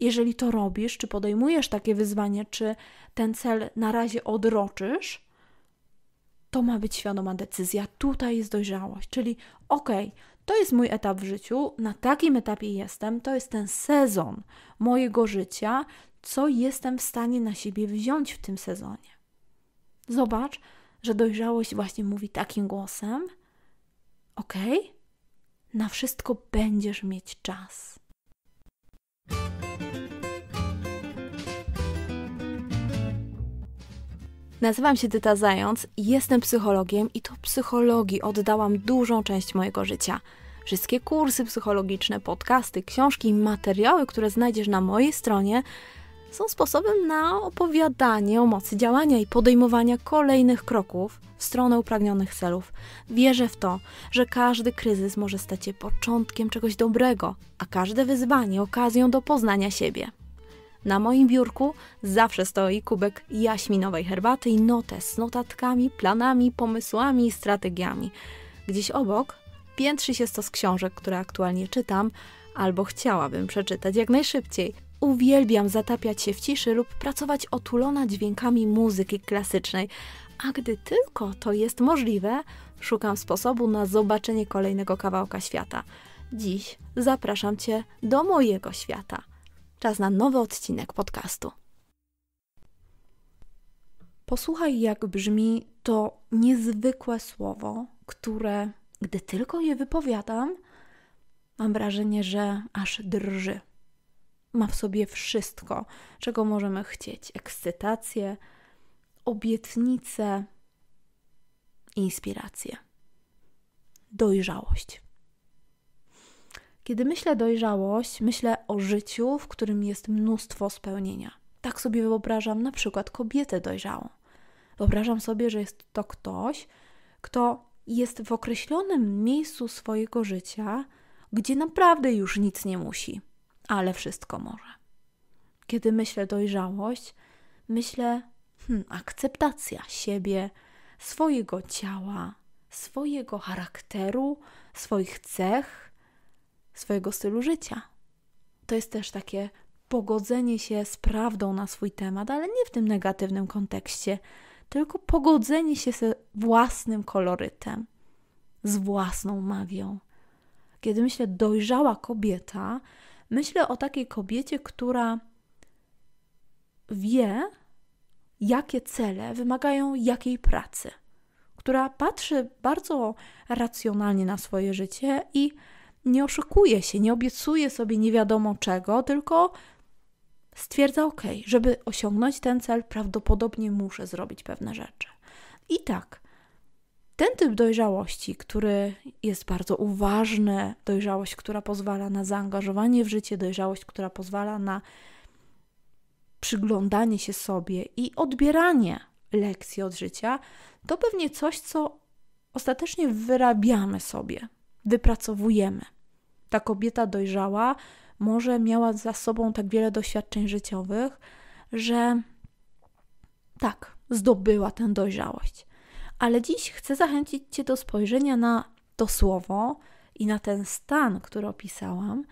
jeżeli to robisz, czy podejmujesz takie wyzwanie, czy ten cel na razie odroczysz, to ma być świadoma decyzja. Tutaj jest dojrzałość, czyli okej, okay, to jest mój etap w życiu, na takim etapie jestem, to jest ten sezon mojego życia, co jestem w stanie na siebie wziąć w tym sezonie. Zobacz, że dojrzałość właśnie mówi takim głosem: OK, na wszystko będziesz mieć czas. Nazywam się Dyta Zając, jestem psychologiem i to psychologii oddałam dużą część mojego życia. Wszystkie kursy psychologiczne, podcasty, książki i materiały, które znajdziesz na mojej stronie, są sposobem na opowiadanie o mocy działania i podejmowania kolejnych kroków w stronę upragnionych celów. Wierzę w to, że każdy kryzys może stać się początkiem czegoś dobrego, a każde wyzwanie okazją do poznania siebie. Na moim biurku zawsze stoi kubek jaśminowej herbaty i notes z notatkami, planami, pomysłami i strategiami. Gdzieś obok piętrzy się z książek, które aktualnie czytam albo chciałabym przeczytać jak najszybciej. Uwielbiam zatapiać się w ciszy lub pracować otulona dźwiękami muzyki klasycznej, a gdy tylko to jest możliwe, szukam sposobu na zobaczenie kolejnego kawałka świata. Dziś zapraszam Cię do mojego świata czas na nowy odcinek podcastu. Posłuchaj, jak brzmi to niezwykłe słowo, które, gdy tylko je wypowiadam, mam wrażenie, że aż drży. Ma w sobie wszystko, czego możemy chcieć: ekscytację, obietnicę, inspirację, dojrzałość. Kiedy myślę dojrzałość, myślę o życiu, w którym jest mnóstwo spełnienia. Tak sobie wyobrażam na przykład kobietę dojrzałą. Wyobrażam sobie, że jest to ktoś, kto jest w określonym miejscu swojego życia, gdzie naprawdę już nic nie musi, ale wszystko może. Kiedy myślę dojrzałość, myślę hmm, akceptacja siebie, swojego ciała, swojego charakteru, swoich cech, swojego stylu życia. To jest też takie pogodzenie się z prawdą na swój temat, ale nie w tym negatywnym kontekście, tylko pogodzenie się ze własnym kolorytem, z własną magią. Kiedy myślę dojrzała kobieta, myślę o takiej kobiecie, która wie, jakie cele wymagają jakiej pracy, która patrzy bardzo racjonalnie na swoje życie i nie oszukuje się, nie obiecuje sobie nie wiadomo czego, tylko stwierdza, ok, żeby osiągnąć ten cel, prawdopodobnie muszę zrobić pewne rzeczy. I tak, ten typ dojrzałości, który jest bardzo uważny, dojrzałość, która pozwala na zaangażowanie w życie, dojrzałość, która pozwala na przyglądanie się sobie i odbieranie lekcji od życia, to pewnie coś, co ostatecznie wyrabiamy sobie, wypracowujemy ta kobieta dojrzała, może miała za sobą tak wiele doświadczeń życiowych, że tak, zdobyła tę dojrzałość. Ale dziś chcę zachęcić Cię do spojrzenia na to słowo i na ten stan, który opisałam,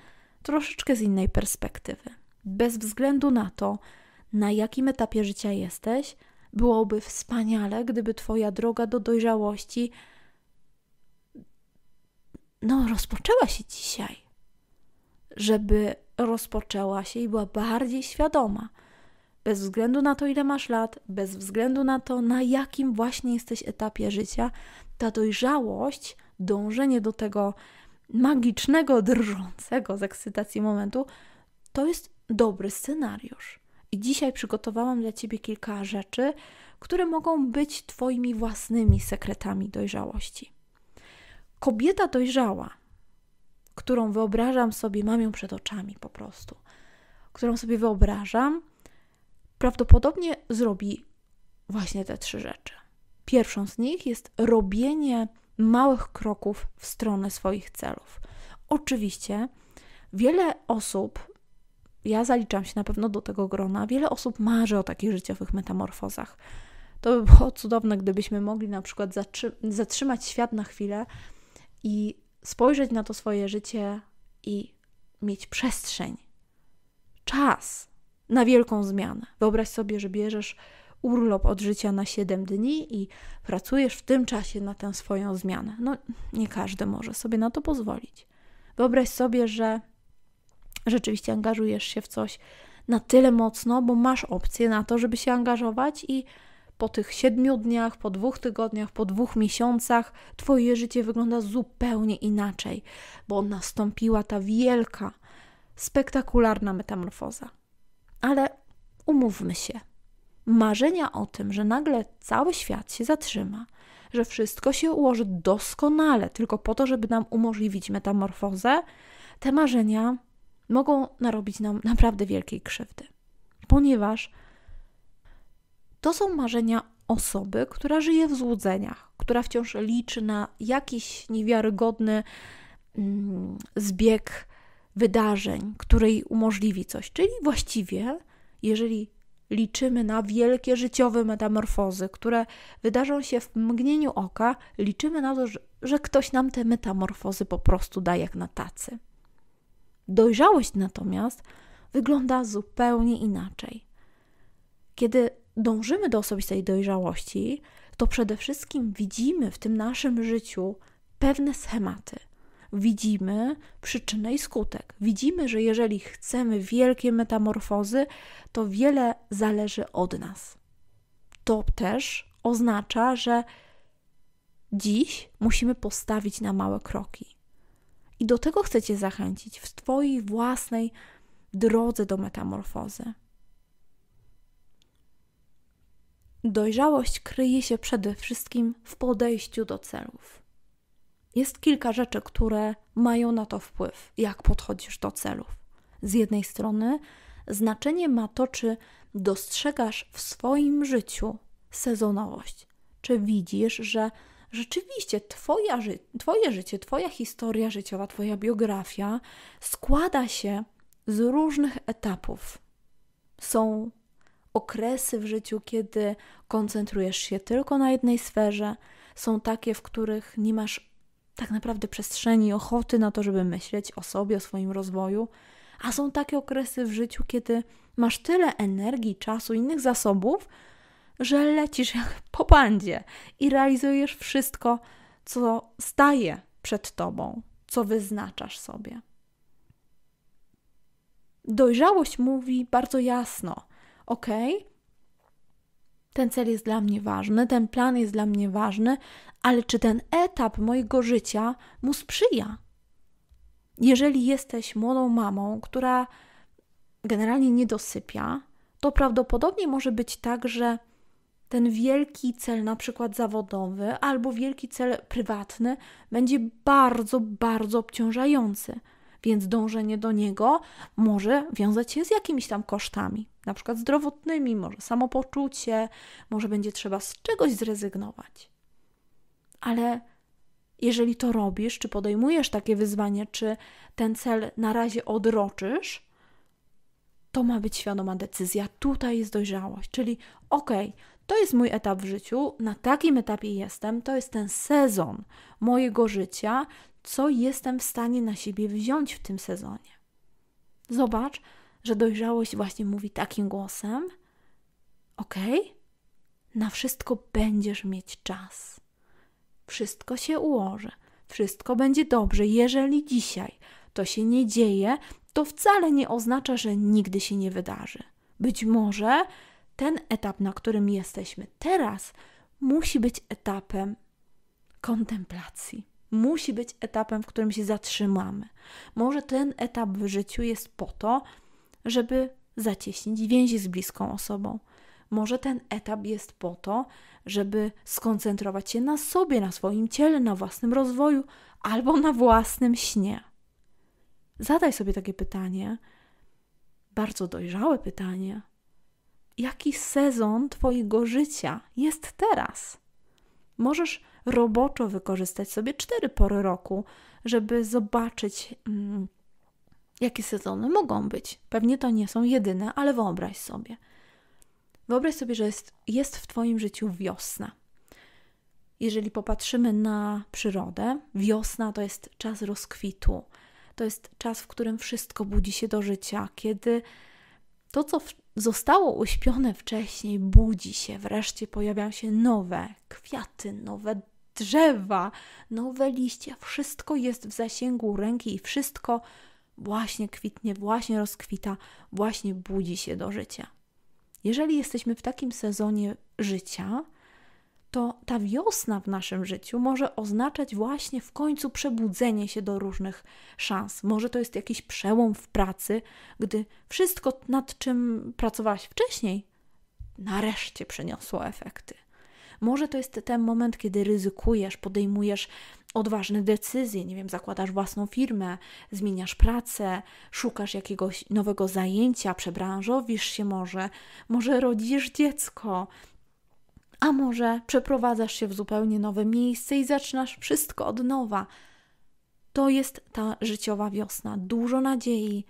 troszeczkę z innej perspektywy. Bez względu na to, na jakim etapie życia jesteś, byłoby wspaniale, gdyby Twoja droga do dojrzałości no rozpoczęła się dzisiaj, żeby rozpoczęła się i była bardziej świadoma. Bez względu na to, ile masz lat, bez względu na to, na jakim właśnie jesteś etapie życia, ta dojrzałość, dążenie do tego magicznego, drżącego z ekscytacji momentu, to jest dobry scenariusz. I dzisiaj przygotowałam dla Ciebie kilka rzeczy, które mogą być Twoimi własnymi sekretami dojrzałości kobieta dojrzała, którą wyobrażam sobie, mam ją przed oczami po prostu, którą sobie wyobrażam, prawdopodobnie zrobi właśnie te trzy rzeczy. Pierwszą z nich jest robienie małych kroków w stronę swoich celów. Oczywiście wiele osób, ja zaliczam się na pewno do tego grona, wiele osób marzy o takich życiowych metamorfozach. To by było cudowne, gdybyśmy mogli na przykład zatrzymać świat na chwilę i spojrzeć na to swoje życie i mieć przestrzeń, czas na wielką zmianę. Wyobraź sobie, że bierzesz urlop od życia na 7 dni i pracujesz w tym czasie na tę swoją zmianę. No, nie każdy może sobie na to pozwolić. Wyobraź sobie, że rzeczywiście angażujesz się w coś na tyle mocno, bo masz opcję na to, żeby się angażować i po tych siedmiu dniach, po dwóch tygodniach, po dwóch miesiącach Twoje życie wygląda zupełnie inaczej, bo nastąpiła ta wielka, spektakularna metamorfoza. Ale umówmy się, marzenia o tym, że nagle cały świat się zatrzyma, że wszystko się ułoży doskonale tylko po to, żeby nam umożliwić metamorfozę, te marzenia mogą narobić nam naprawdę wielkiej krzywdy, ponieważ to są marzenia osoby, która żyje w złudzeniach, która wciąż liczy na jakiś niewiarygodny mm, zbieg wydarzeń, który jej umożliwi coś. Czyli właściwie, jeżeli liczymy na wielkie życiowe metamorfozy, które wydarzą się w mgnieniu oka, liczymy na to, że, że ktoś nam te metamorfozy po prostu da jak na tacy. Dojrzałość natomiast wygląda zupełnie inaczej. Kiedy dążymy do osobistej dojrzałości, to przede wszystkim widzimy w tym naszym życiu pewne schematy. Widzimy przyczynę i skutek. Widzimy, że jeżeli chcemy wielkie metamorfozy, to wiele zależy od nas. To też oznacza, że dziś musimy postawić na małe kroki. I do tego chcę Cię zachęcić w Twojej własnej drodze do metamorfozy. Dojrzałość kryje się przede wszystkim w podejściu do celów. Jest kilka rzeczy, które mają na to wpływ, jak podchodzisz do celów. Z jednej strony, znaczenie ma to, czy dostrzegasz w swoim życiu sezonowość, czy widzisz, że rzeczywiście twoja, Twoje życie, Twoja historia życiowa, Twoja biografia składa się z różnych etapów. Są okresy w życiu, kiedy koncentrujesz się tylko na jednej sferze, są takie, w których nie masz tak naprawdę przestrzeni, ochoty na to, żeby myśleć o sobie, o swoim rozwoju, a są takie okresy w życiu, kiedy masz tyle energii, czasu, innych zasobów, że lecisz jak po bandzie i realizujesz wszystko, co staje przed tobą, co wyznaczasz sobie. Dojrzałość mówi bardzo jasno, ok, ten cel jest dla mnie ważny, ten plan jest dla mnie ważny, ale czy ten etap mojego życia mu sprzyja? Jeżeli jesteś młodą mamą, która generalnie nie dosypia, to prawdopodobnie może być tak, że ten wielki cel, na przykład zawodowy, albo wielki cel prywatny, będzie bardzo, bardzo obciążający, więc dążenie do niego może wiązać się z jakimiś tam kosztami na przykład zdrowotnymi, może samopoczucie, może będzie trzeba z czegoś zrezygnować. Ale jeżeli to robisz, czy podejmujesz takie wyzwanie, czy ten cel na razie odroczysz, to ma być świadoma decyzja. Tutaj jest dojrzałość, czyli okej, okay, to jest mój etap w życiu, na takim etapie jestem, to jest ten sezon mojego życia, co jestem w stanie na siebie wziąć w tym sezonie. Zobacz, że dojrzałość właśnie mówi takim głosem: OK, na wszystko będziesz mieć czas. Wszystko się ułoży, wszystko będzie dobrze. Jeżeli dzisiaj to się nie dzieje, to wcale nie oznacza, że nigdy się nie wydarzy. Być może ten etap, na którym jesteśmy teraz, musi być etapem kontemplacji. Musi być etapem, w którym się zatrzymamy. Może ten etap w życiu jest po to, żeby zacieśnić więzi z bliską osobą. Może ten etap jest po to, żeby skoncentrować się na sobie, na swoim ciele, na własnym rozwoju albo na własnym śnie. Zadaj sobie takie pytanie, bardzo dojrzałe pytanie: jaki sezon Twojego życia jest teraz? Możesz roboczo wykorzystać sobie cztery pory roku, żeby zobaczyć. Mm, Jakie sezony mogą być? Pewnie to nie są jedyne, ale wyobraź sobie. Wyobraź sobie, że jest, jest w Twoim życiu wiosna. Jeżeli popatrzymy na przyrodę, wiosna to jest czas rozkwitu, to jest czas, w którym wszystko budzi się do życia, kiedy to, co zostało uśpione wcześniej, budzi się, wreszcie pojawiają się nowe kwiaty, nowe drzewa, nowe liście, wszystko jest w zasięgu ręki i wszystko właśnie kwitnie, właśnie rozkwita, właśnie budzi się do życia. Jeżeli jesteśmy w takim sezonie życia, to ta wiosna w naszym życiu może oznaczać właśnie w końcu przebudzenie się do różnych szans. Może to jest jakiś przełom w pracy, gdy wszystko, nad czym pracowałaś wcześniej, nareszcie przyniosło efekty. Może to jest ten moment, kiedy ryzykujesz, podejmujesz odważne decyzje, nie wiem, zakładasz własną firmę, zmieniasz pracę, szukasz jakiegoś nowego zajęcia, przebranżowisz się może, może rodzisz dziecko, a może przeprowadzasz się w zupełnie nowe miejsce i zaczynasz wszystko od nowa. To jest ta życiowa wiosna. Dużo nadziei,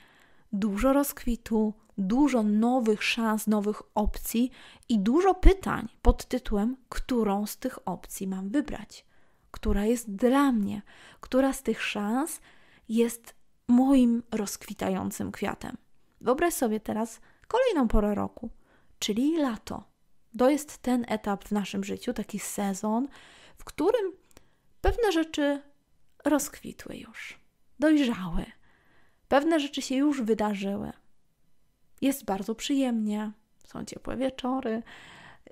dużo rozkwitu, dużo nowych szans, nowych opcji i dużo pytań pod tytułem, którą z tych opcji mam wybrać która jest dla mnie, która z tych szans jest moim rozkwitającym kwiatem. Wyobraź sobie teraz kolejną porę roku, czyli lato. To jest ten etap w naszym życiu, taki sezon, w którym pewne rzeczy rozkwitły już, dojrzały, pewne rzeczy się już wydarzyły. Jest bardzo przyjemnie, są ciepłe wieczory,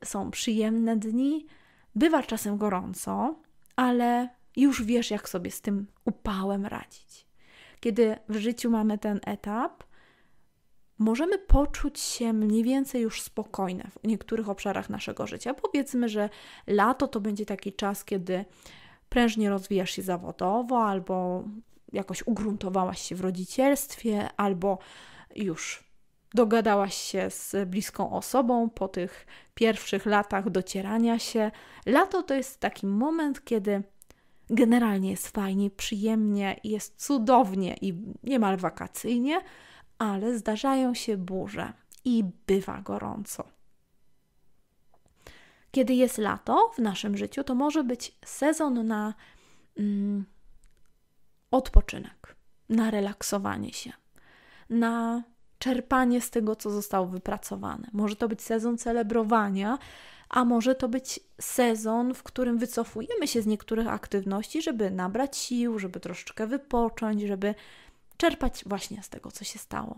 są przyjemne dni, bywa czasem gorąco, ale już wiesz, jak sobie z tym upałem radzić. Kiedy w życiu mamy ten etap, możemy poczuć się mniej więcej już spokojne w niektórych obszarach naszego życia. Powiedzmy, że lato to będzie taki czas, kiedy prężnie rozwijasz się zawodowo albo jakoś ugruntowałaś się w rodzicielstwie, albo już Dogadałaś się z bliską osobą po tych pierwszych latach docierania się. Lato to jest taki moment, kiedy generalnie jest fajnie, przyjemnie, jest cudownie i niemal wakacyjnie, ale zdarzają się burze i bywa gorąco. Kiedy jest lato w naszym życiu, to może być sezon na mm, odpoczynek, na relaksowanie się, na czerpanie z tego, co zostało wypracowane. Może to być sezon celebrowania, a może to być sezon, w którym wycofujemy się z niektórych aktywności, żeby nabrać sił, żeby troszeczkę wypocząć, żeby czerpać właśnie z tego, co się stało.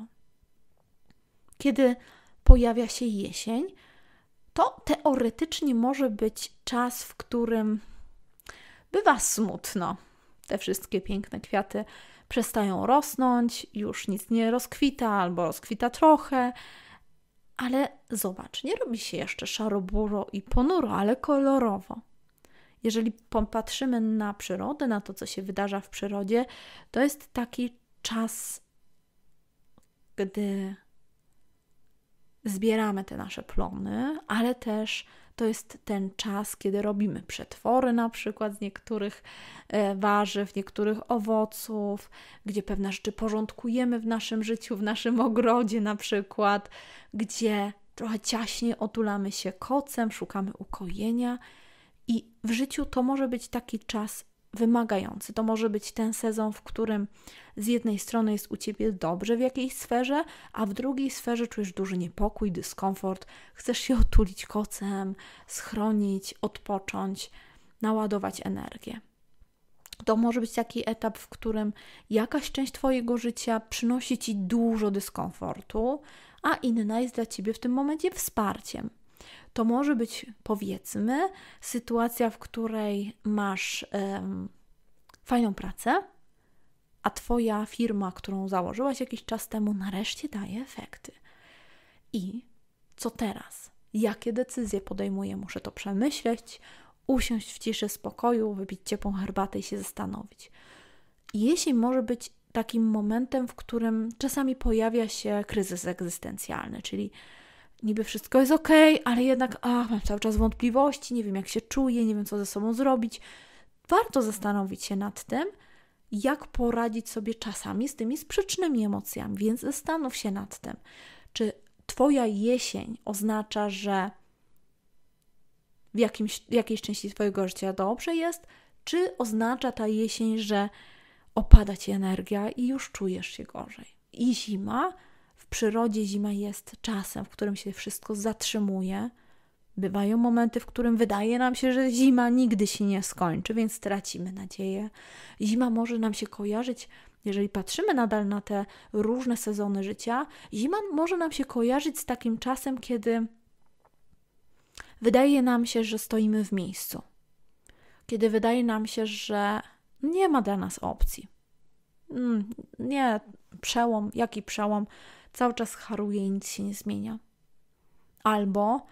Kiedy pojawia się jesień, to teoretycznie może być czas, w którym bywa smutno. Te wszystkie piękne kwiaty przestają rosnąć, już nic nie rozkwita albo rozkwita trochę. Ale zobacz, nie robi się jeszcze szaro-buro i ponuro, ale kolorowo. Jeżeli popatrzymy na przyrodę, na to, co się wydarza w przyrodzie, to jest taki czas, gdy zbieramy te nasze plony, ale też to jest ten czas, kiedy robimy przetwory na przykład z niektórych e, warzyw, niektórych owoców, gdzie pewne rzeczy porządkujemy w naszym życiu, w naszym ogrodzie na przykład, gdzie trochę ciaśnie otulamy się kocem, szukamy ukojenia. I w życiu to może być taki czas wymagający. To może być ten sezon, w którym z jednej strony jest u ciebie dobrze w jakiejś sferze, a w drugiej sferze czujesz duży niepokój, dyskomfort, chcesz się otulić kocem, schronić, odpocząć, naładować energię. To może być taki etap, w którym jakaś część Twojego życia przynosi Ci dużo dyskomfortu, a inna jest dla Ciebie w tym momencie wsparciem to może być powiedzmy sytuacja, w której masz um, fajną pracę, a Twoja firma, którą założyłaś jakiś czas temu, nareszcie daje efekty. I co teraz? Jakie decyzje podejmuję? Muszę to przemyśleć, usiąść w ciszy, spokoju, wypić ciepłą herbatę i się zastanowić. Jeśli może być takim momentem, w którym czasami pojawia się kryzys egzystencjalny, czyli niby wszystko jest ok, ale jednak ach, mam cały czas wątpliwości, nie wiem jak się czuję, nie wiem co ze sobą zrobić. Warto zastanowić się nad tym, jak poradzić sobie czasami z tymi sprzecznymi emocjami, więc zastanów się nad tym, czy Twoja jesień oznacza, że w jakimś, jakiejś części Twojego życia dobrze jest, czy oznacza ta jesień, że opada Ci energia i już czujesz się gorzej. I zima przyrodzie zima jest czasem, w którym się wszystko zatrzymuje. Bywają momenty, w którym wydaje nam się, że zima nigdy się nie skończy, więc tracimy nadzieję. Zima może nam się kojarzyć, jeżeli patrzymy nadal na te różne sezony życia, zima może nam się kojarzyć z takim czasem, kiedy wydaje nam się, że stoimy w miejscu. Kiedy wydaje nam się, że nie ma dla nas opcji. Mm, nie, przełom, jaki przełom, cały czas haruje i nic się nie zmienia. Albo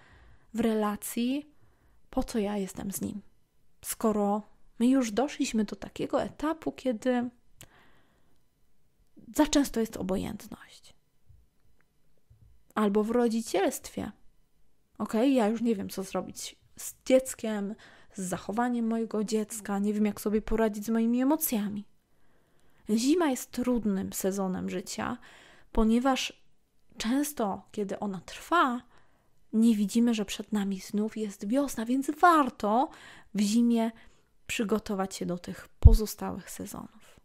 w relacji, po co ja jestem z nim? Skoro my już doszliśmy do takiego etapu, kiedy za często jest obojętność. Albo w rodzicielstwie. Ok, ja już nie wiem, co zrobić z dzieckiem, z zachowaniem mojego dziecka, nie wiem, jak sobie poradzić z moimi emocjami. Zima jest trudnym sezonem życia ponieważ często, kiedy ona trwa, nie widzimy, że przed nami znów jest wiosna, więc warto w zimie przygotować się do tych pozostałych sezonów.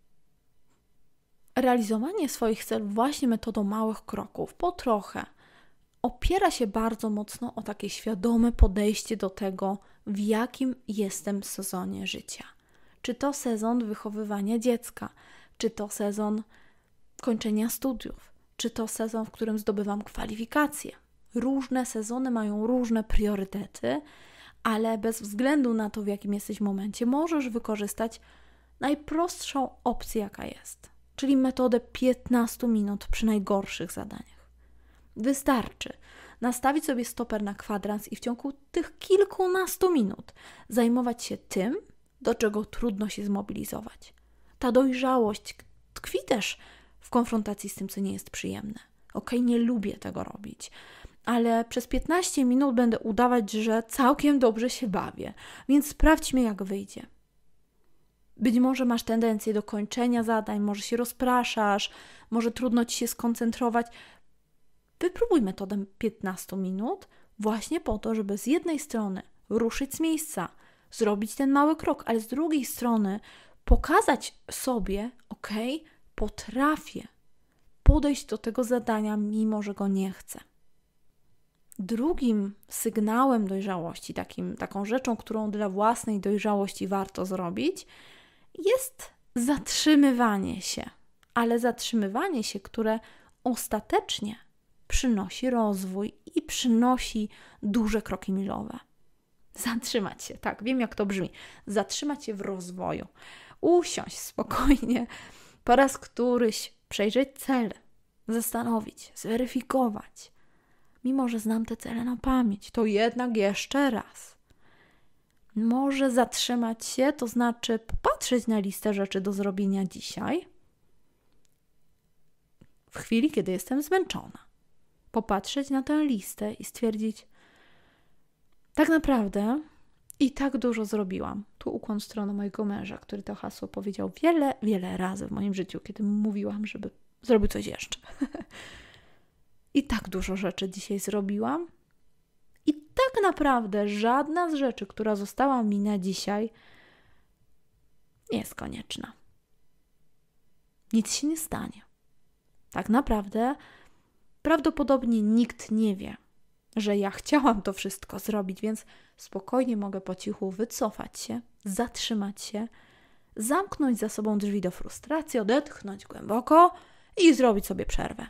Realizowanie swoich celów właśnie metodą małych kroków, po trochę, opiera się bardzo mocno o takie świadome podejście do tego, w jakim jestem sezonie życia. Czy to sezon wychowywania dziecka, czy to sezon kończenia studiów, czy to sezon, w którym zdobywam kwalifikacje. Różne sezony mają różne priorytety, ale bez względu na to, w jakim jesteś momencie, możesz wykorzystać najprostszą opcję, jaka jest, czyli metodę 15 minut przy najgorszych zadaniach. Wystarczy nastawić sobie stoper na kwadrans i w ciągu tych kilkunastu minut zajmować się tym, do czego trudno się zmobilizować. Ta dojrzałość tkwi też w konfrontacji z tym, co nie jest przyjemne. Ok, nie lubię tego robić, ale przez 15 minut będę udawać, że całkiem dobrze się bawię, więc sprawdźmy, jak wyjdzie. Być może masz tendencję do kończenia zadań, może się rozpraszasz, może trudno ci się skoncentrować. Wypróbuj metodę 15 minut, właśnie po to, żeby z jednej strony ruszyć z miejsca, zrobić ten mały krok, ale z drugiej strony pokazać sobie, okej, okay, potrafię podejść do tego zadania, mimo że go nie chcę. Drugim sygnałem dojrzałości, takim, taką rzeczą, którą dla własnej dojrzałości warto zrobić, jest zatrzymywanie się, ale zatrzymywanie się, które ostatecznie przynosi rozwój i przynosi duże kroki milowe. Zatrzymać się, tak, wiem jak to brzmi. Zatrzymać się w rozwoju. Usiąść spokojnie, po raz któryś przejrzeć cele, zastanowić się, zweryfikować. Mimo, że znam te cele na pamięć, to jednak jeszcze raz. Może zatrzymać się, to znaczy popatrzeć na listę rzeczy do zrobienia dzisiaj, w chwili, kiedy jestem zmęczona. Popatrzeć na tę listę i stwierdzić, tak naprawdę i tak dużo zrobiłam. Tu ukłon w stronę mojego męża, który to hasło powiedział wiele, wiele razy w moim życiu, kiedy mówiłam, żeby zrobił coś jeszcze. I tak dużo rzeczy dzisiaj zrobiłam. I tak naprawdę żadna z rzeczy, która została mi na dzisiaj, nie jest konieczna. Nic się nie stanie. Tak naprawdę prawdopodobnie nikt nie wie, że ja chciałam to wszystko zrobić, więc spokojnie mogę po cichu wycofać się, zatrzymać się, zamknąć za sobą drzwi do frustracji, odetchnąć głęboko i zrobić sobie przerwę.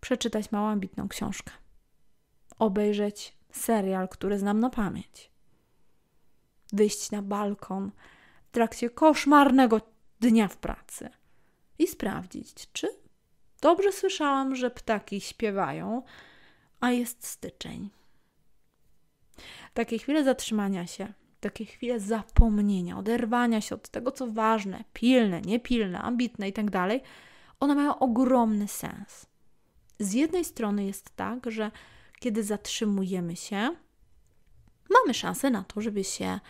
Przeczytać małą ambitną książkę. Obejrzeć serial, który znam na pamięć. Wyjść na balkon w trakcie koszmarnego dnia w pracy i sprawdzić, czy dobrze słyszałam, że ptaki śpiewają, a jest styczeń. Takie chwile zatrzymania się, takie chwile zapomnienia, oderwania się od tego, co ważne, pilne, niepilne, ambitne itd., tak one mają ogromny sens. Z jednej strony jest tak, że kiedy zatrzymujemy się, mamy szansę na to, żeby się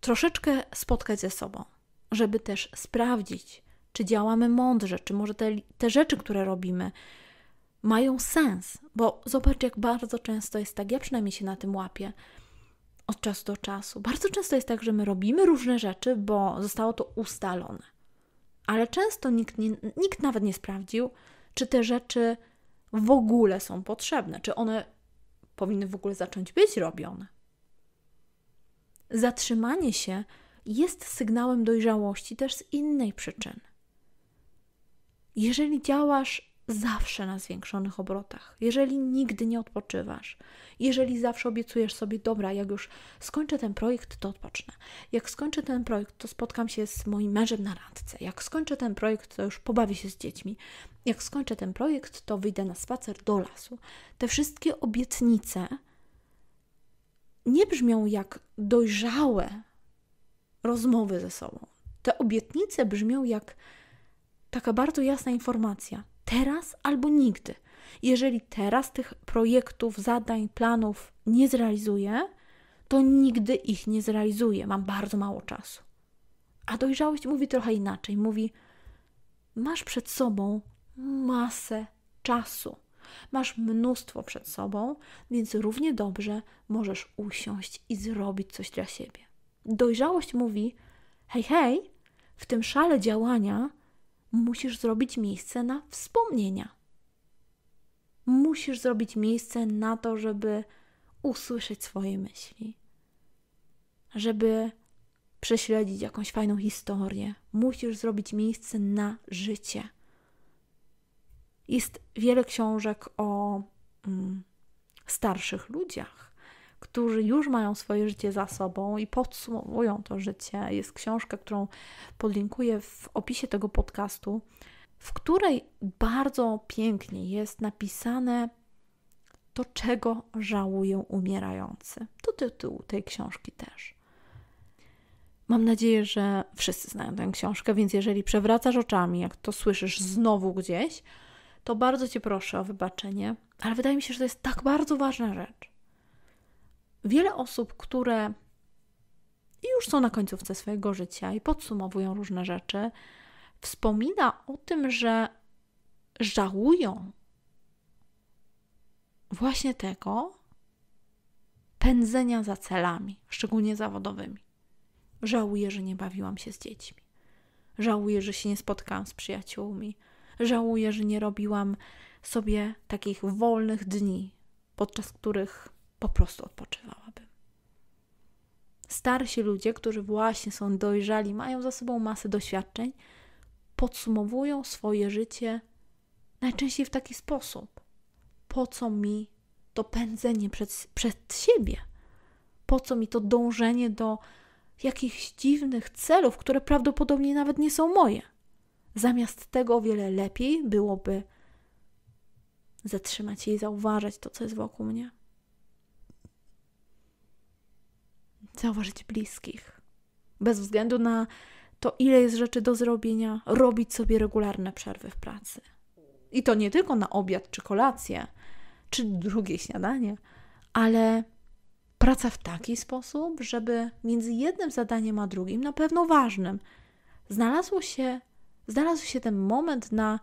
troszeczkę spotkać ze sobą, żeby też sprawdzić, czy działamy mądrze, czy może te, te rzeczy, które robimy, mają sens, bo zobacz, jak bardzo często jest tak, ja przynajmniej się na tym łapię od czasu do czasu. Bardzo często jest tak, że my robimy różne rzeczy, bo zostało to ustalone, ale często nikt, nie, nikt nawet nie sprawdził, czy te rzeczy w ogóle są potrzebne, czy one powinny w ogóle zacząć być robione. Zatrzymanie się jest sygnałem dojrzałości też z innej przyczyny. Jeżeli działasz zawsze na zwiększonych obrotach. Jeżeli nigdy nie odpoczywasz, jeżeli zawsze obiecujesz sobie, dobra, jak już skończę ten projekt, to odpocznę. Jak skończę ten projekt, to spotkam się z moim mężem na randce. Jak skończę ten projekt, to już pobawię się z dziećmi. Jak skończę ten projekt, to wyjdę na spacer do lasu. Te wszystkie obietnice nie brzmią jak dojrzałe rozmowy ze sobą. Te obietnice brzmią jak taka bardzo jasna informacja teraz albo nigdy. Jeżeli teraz tych projektów, zadań, planów nie zrealizuję, to nigdy ich nie zrealizuję. Mam bardzo mało czasu. A dojrzałość mówi trochę inaczej. Mówi: Masz przed sobą masę czasu. Masz mnóstwo przed sobą, więc równie dobrze możesz usiąść i zrobić coś dla siebie. Dojrzałość mówi: Hej, hej, w tym szale działania musisz zrobić miejsce na wspomnienia. Musisz zrobić miejsce na to, żeby usłyszeć swoje myśli, żeby prześledzić jakąś fajną historię. Musisz zrobić miejsce na życie. Jest wiele książek o mm, starszych ludziach którzy już mają swoje życie za sobą i podsumowują to życie. Jest książka, którą podlinkuję w opisie tego podcastu, w której bardzo pięknie jest napisane to, czego żałuję umierający. To tytuł tej książki też. Mam nadzieję, że wszyscy znają tę książkę, więc jeżeli przewracasz oczami, jak to słyszysz znowu gdzieś, to bardzo Cię proszę o wybaczenie, ale wydaje mi się, że to jest tak bardzo ważna rzecz wiele osób, które już są na końcówce swojego życia i podsumowują różne rzeczy, wspomina o tym, że żałują właśnie tego pędzenia za celami, szczególnie zawodowymi. Żałuję, że nie bawiłam się z dziećmi. Żałuję, że się nie spotkałam z przyjaciółmi. Żałuję, że nie robiłam sobie takich wolnych dni, podczas których po prostu odpoczywałabym. Starsi ludzie, którzy właśnie są dojrzali, mają za sobą masę doświadczeń, podsumowują swoje życie najczęściej w taki sposób. Po co mi to pędzenie przed, przed siebie? Po co mi to dążenie do jakichś dziwnych celów, które prawdopodobnie nawet nie są moje? Zamiast tego o wiele lepiej byłoby zatrzymać się i zauważać to, co jest wokół mnie. zauważyć bliskich. Bez względu na to, ile jest rzeczy do zrobienia, robić sobie regularne przerwy w pracy. I to nie tylko na obiad czy kolację, czy drugie śniadanie, ale praca w taki sposób, żeby między jednym zadaniem a drugim, na pewno ważnym, znalazło się, znalazł się ten moment na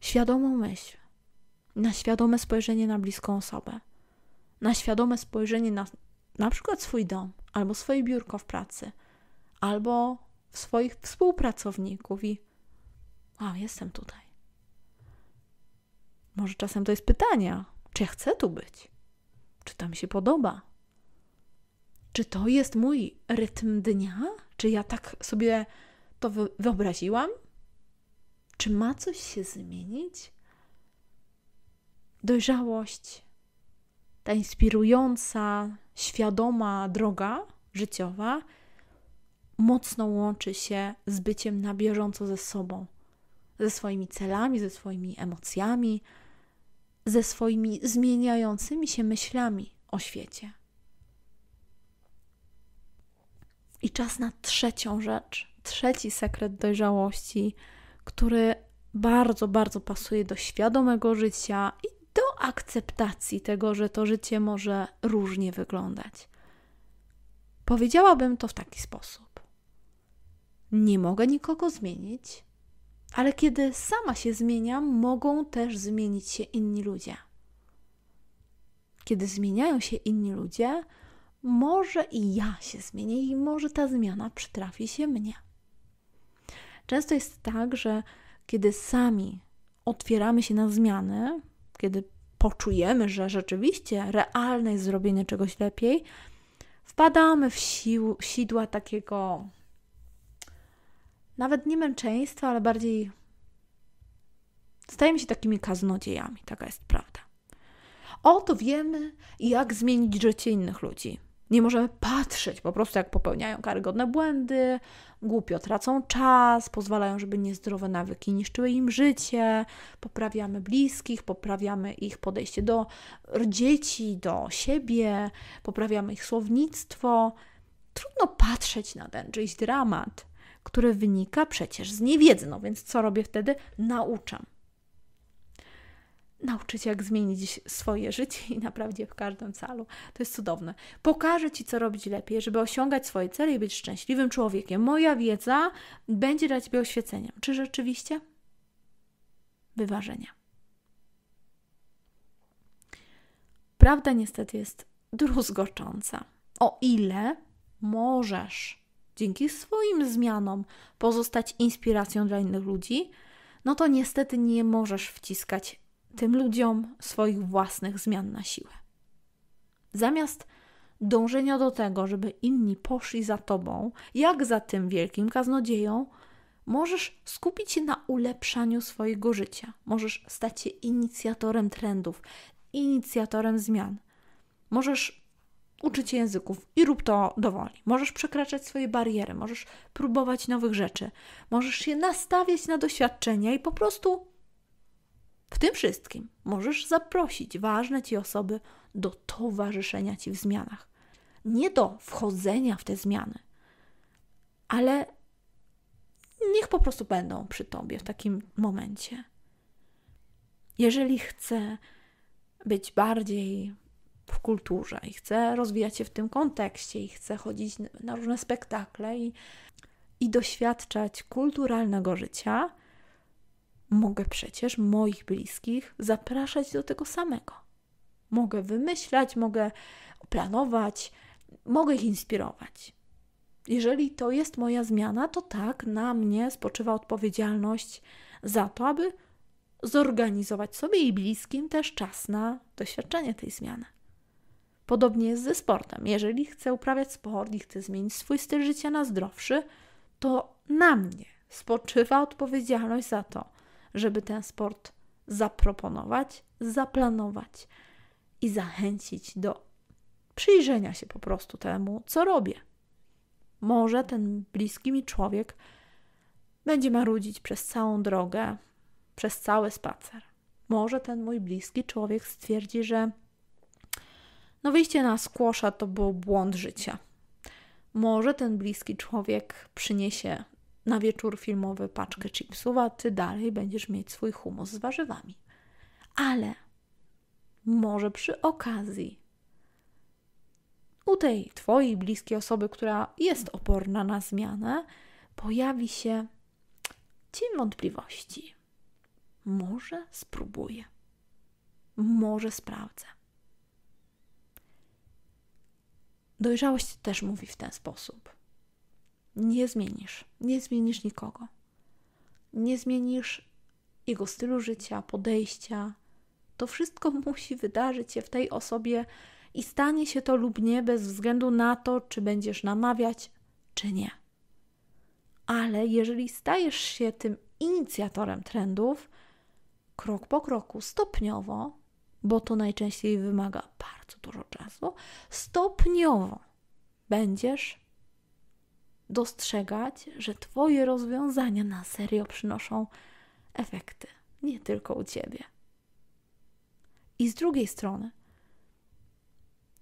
świadomą myśl, na świadome spojrzenie na bliską osobę, na świadome spojrzenie na na przykład swój dom, albo swoje biurko w pracy, albo swoich współpracowników i wow, jestem tutaj. Może czasem to jest pytania, czy ja chcę tu być? Czy to mi się podoba? Czy to jest mój rytm dnia? Czy ja tak sobie to wyobraziłam? Czy ma coś się zmienić? Dojrzałość, ta inspirująca, świadoma droga życiowa mocno łączy się z byciem na bieżąco ze sobą, ze swoimi celami, ze swoimi emocjami, ze swoimi zmieniającymi się myślami o świecie. I czas na trzecią rzecz, trzeci sekret dojrzałości, który bardzo, bardzo pasuje do świadomego życia i do akceptacji tego, że to życie może różnie wyglądać. Powiedziałabym to w taki sposób. Nie mogę nikogo zmienić, ale kiedy sama się zmieniam, mogą też zmienić się inni ludzie. Kiedy zmieniają się inni ludzie, może i ja się zmienię i może ta zmiana przytrafi się mnie. Często jest tak, że kiedy sami otwieramy się na zmiany, kiedy poczujemy, że rzeczywiście realne jest zrobienie czegoś lepiej, wpadamy w sił, sidła takiego nawet nie męczeństwa, ale bardziej stajemy się takimi kaznodziejami. Taka jest prawda. Oto wiemy, jak zmienić życie innych ludzi. Nie możemy patrzeć po prostu, jak popełniają karygodne błędy, głupio tracą czas, pozwalają, żeby niezdrowe nawyki niszczyły im życie, poprawiamy bliskich, poprawiamy ich podejście do dzieci, do siebie, poprawiamy ich słownictwo. Trudno patrzeć na ten czyjś dramat, który wynika przecież z niewiedzy. No więc co robię wtedy? Nauczam nauczyć, jak zmienić swoje życie i naprawdę w każdym calu. To jest cudowne. Pokażę Ci, co robić lepiej, żeby osiągać swoje cele i być szczęśliwym człowiekiem. Moja wiedza będzie dla Ciebie oświeceniem. Czy rzeczywiście? Wyważenie. Prawda niestety jest druzgocząca. O ile możesz dzięki swoim zmianom pozostać inspiracją dla innych ludzi, no to niestety nie możesz wciskać tym ludziom swoich własnych zmian na siłę. Zamiast dążenia do tego, żeby inni poszli za tobą, jak za tym wielkim kaznodzieją, możesz skupić się na ulepszaniu swojego życia. Możesz stać się inicjatorem trendów, inicjatorem zmian. Możesz uczyć się języków i rób to dowoli. Możesz przekraczać swoje bariery, możesz próbować nowych rzeczy, możesz się nastawiać na doświadczenia i po prostu w tym wszystkim możesz zaprosić ważne ci osoby do towarzyszenia ci w zmianach. Nie do wchodzenia w te zmiany, ale niech po prostu będą przy tobie w takim momencie. Jeżeli chcę być bardziej w kulturze i chcę rozwijać się w tym kontekście i chcę chodzić na różne spektakle i, i doświadczać kulturalnego życia, Mogę przecież moich bliskich zapraszać do tego samego. Mogę wymyślać, mogę planować, mogę ich inspirować. Jeżeli to jest moja zmiana, to tak, na mnie spoczywa odpowiedzialność za to, aby zorganizować sobie i bliskim też czas na doświadczenie tej zmiany. Podobnie jest ze sportem. Jeżeli chcę uprawiać sport i chcę zmienić swój styl życia na zdrowszy, to na mnie spoczywa odpowiedzialność za to, żeby ten sport zaproponować, zaplanować i zachęcić do przyjrzenia się po prostu temu, co robię. Może ten bliski mi człowiek będzie marudzić przez całą drogę, przez cały spacer. Może ten mój bliski człowiek stwierdzi, że no wyjście na skłosza to był błąd życia. Może ten bliski człowiek przyniesie na wieczór filmowy paczkę chipsów, a ty dalej będziesz mieć swój humus z warzywami. Ale może przy okazji u tej twojej bliskiej osoby, która jest oporna na zmianę, pojawi się cień wątpliwości. Może spróbuję. Może sprawdzę. Dojrzałość też mówi w ten sposób nie zmienisz. Nie zmienisz nikogo. Nie zmienisz jego stylu życia, podejścia. To wszystko musi wydarzyć się w tej osobie i stanie się to lub nie, bez względu na to, czy będziesz namawiać, czy nie. Ale jeżeli stajesz się tym inicjatorem trendów, krok po kroku, stopniowo, bo to najczęściej wymaga bardzo dużo czasu, stopniowo będziesz dostrzegać, że Twoje rozwiązania na serio przynoszą efekty, nie tylko u Ciebie. I z drugiej strony,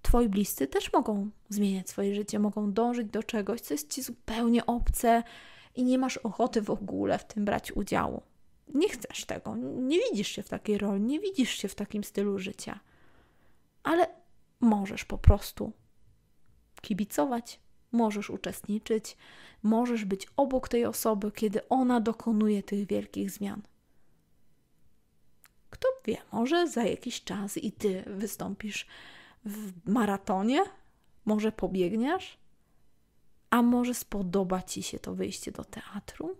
Twoi bliscy też mogą zmieniać swoje życie, mogą dążyć do czegoś, co jest Ci zupełnie obce i nie masz ochoty w ogóle w tym brać udziału. Nie chcesz tego, nie widzisz się w takiej roli, nie widzisz się w takim stylu życia. Ale możesz po prostu kibicować, możesz uczestniczyć, możesz być obok tej osoby, kiedy ona dokonuje tych wielkich zmian. Kto wie, może za jakiś czas i ty wystąpisz w maratonie, może pobiegniesz, a może spodoba ci się to wyjście do teatru.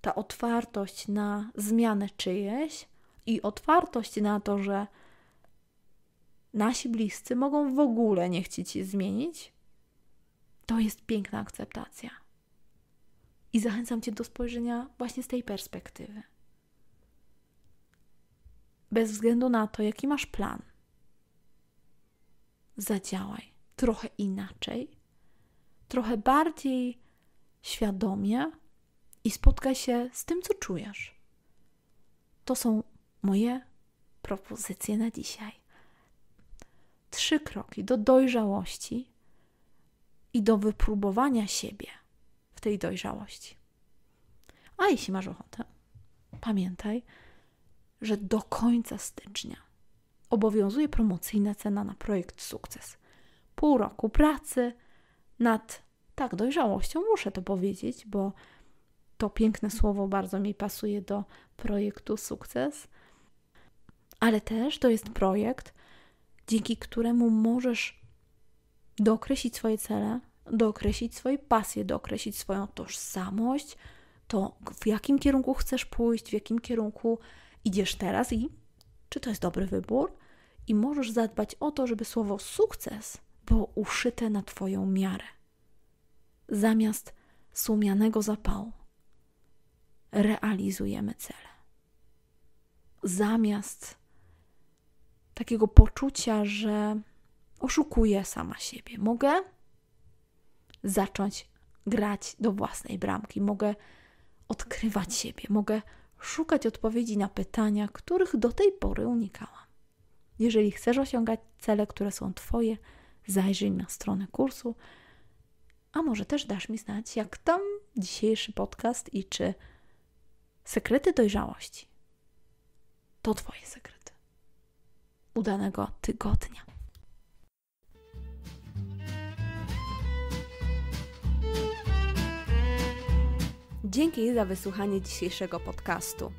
Ta otwartość na zmianę czyjeś i otwartość na to, że nasi bliscy mogą w ogóle nie chcieć się zmienić, to jest piękna akceptacja. I zachęcam Cię do spojrzenia właśnie z tej perspektywy. Bez względu na to, jaki masz plan, zadziałaj trochę inaczej, trochę bardziej świadomie i spotkaj się z tym, co czujesz. To są moje propozycje na dzisiaj trzy kroki do dojrzałości i do wypróbowania siebie w tej dojrzałości. A jeśli masz ochotę, pamiętaj, że do końca stycznia obowiązuje promocyjna cena na projekt Sukces. Pół roku pracy nad tak dojrzałością, muszę to powiedzieć, bo to piękne słowo bardzo mi pasuje do projektu Sukces. Ale też to jest projekt, dzięki któremu możesz dookreślić swoje cele, dookreślić swoje pasje, dookreślić swoją tożsamość, to w jakim kierunku chcesz pójść, w jakim kierunku idziesz teraz i czy to jest dobry wybór. I możesz zadbać o to, żeby słowo sukces było uszyte na Twoją miarę, zamiast słomianego zapału. Realizujemy cele. Zamiast takiego poczucia, że oszukuję sama siebie. Mogę zacząć grać do własnej bramki, mogę odkrywać siebie, mogę szukać odpowiedzi na pytania, których do tej pory unikałam. Jeżeli chcesz osiągać cele, które są Twoje, zajrzyj na stronę kursu, a może też dasz mi znać, jak tam dzisiejszy podcast i czy sekrety dojrzałości to Twoje sekrety udanego tygodnia. Dzięki za wysłuchanie dzisiejszego podcastu.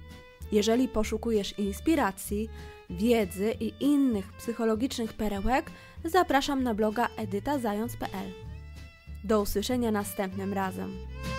Jeżeli poszukujesz inspiracji, wiedzy i innych psychologicznych perełek, zapraszam na bloga edytazając.pl. Do usłyszenia następnym razem.